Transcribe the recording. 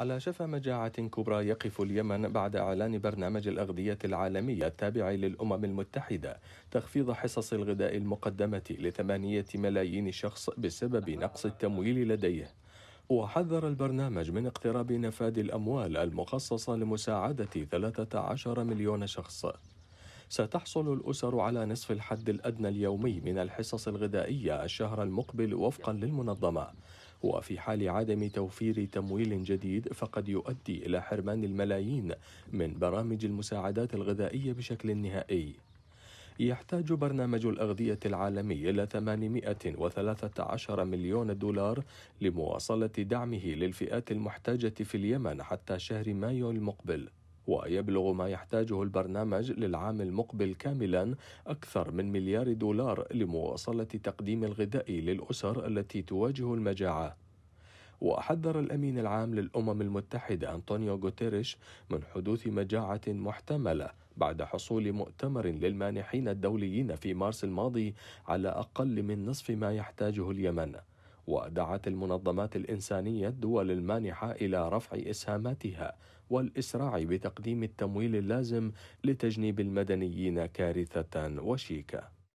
على شفا مجاعة كبرى يقف اليمن بعد إعلان برنامج الأغذية العالمي التابع للأمم المتحدة تخفيض حصص الغذاء المقدمة لثمانية ملايين شخص بسبب نقص التمويل لديه وحذر البرنامج من اقتراب نفاد الأموال المخصصة لمساعدة 13 مليون شخص ستحصل الأسر على نصف الحد الأدنى اليومي من الحصص الغذائية الشهر المقبل وفقا للمنظمة وفي حال عدم توفير تمويل جديد فقد يؤدي إلى حرمان الملايين من برامج المساعدات الغذائية بشكل نهائي يحتاج برنامج الأغذية العالمي إلى 813 مليون دولار لمواصلة دعمه للفئات المحتاجة في اليمن حتى شهر مايو المقبل ويبلغ ما يحتاجه البرنامج للعام المقبل كاملا أكثر من مليار دولار لمواصلة تقديم الغذاء للأسر التي تواجه المجاعة وحذر الأمين العام للأمم المتحدة أنطونيو غوتيريش من حدوث مجاعة محتملة بعد حصول مؤتمر للمانحين الدوليين في مارس الماضي على أقل من نصف ما يحتاجه اليمن ودعت المنظمات الإنسانية الدول المانحة إلى رفع إسهاماتها والإسراع بتقديم التمويل اللازم لتجنيب المدنيين كارثة وشيكة